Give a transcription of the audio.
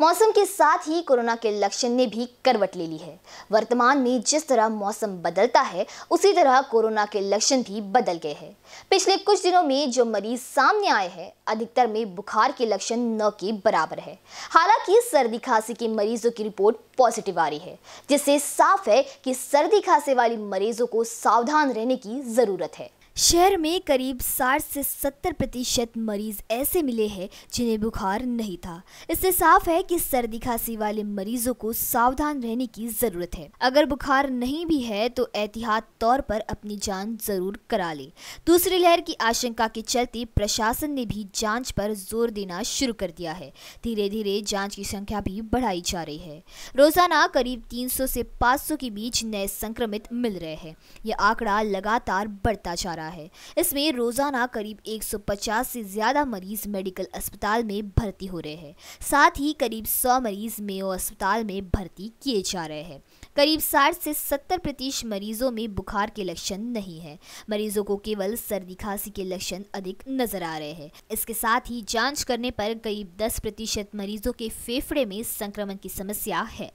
मौसम के साथ ही कोरोना के लक्षण ने भी करवट ले ली है वर्तमान में जिस तरह मौसम बदलता है उसी तरह कोरोना के लक्षण भी बदल गए हैं पिछले कुछ दिनों में जो मरीज सामने आए हैं अधिकतर में बुखार के लक्षण न के बराबर है हालांकि सर्दी खांसी के मरीजों की रिपोर्ट पॉजिटिव आ रही है जिससे साफ है कि सर्दी खांसी वाले मरीजों को सावधान रहने की जरूरत है शहर में करीब 60 से 70 प्रतिशत मरीज ऐसे मिले हैं जिन्हें बुखार नहीं था इससे साफ है कि सर्दी खांसी वाले मरीजों को सावधान रहने की जरूरत है अगर बुखार नहीं भी है तो एहतियात तौर पर अपनी जान जरूर करा ले दूसरी लहर की आशंका के चलते प्रशासन ने भी जाँच पर जोर देना शुरू कर दिया है धीरे धीरे जाँच की संख्या भी बढ़ाई जा रही है रोजाना करीब सौ से 500 के बीच नए संक्रमित मिल रहे हैं यह आंकड़ा लगातार बढ़ता जा रहा है रहा है इसमें रोज़ाना करीब 150 से ज़्यादा मरीज मेडिकल अस्पताल में भर्ती हो रहे हैं साथ ही करीब 100 मरीज मेयो अस्पताल में भर्ती किए जा रहे हैं करीब 60 से 70 प्रतिशत मरीजों में बुखार के लक्षण नहीं है मरीजों को केवल सर्दी खांसी के लक्षण अधिक नजर आ रहे हैं इसके साथ ही जांच करने पर करीब 10 प्रतिशत मरीजों के फेफड़े में संक्रमण की समस्या है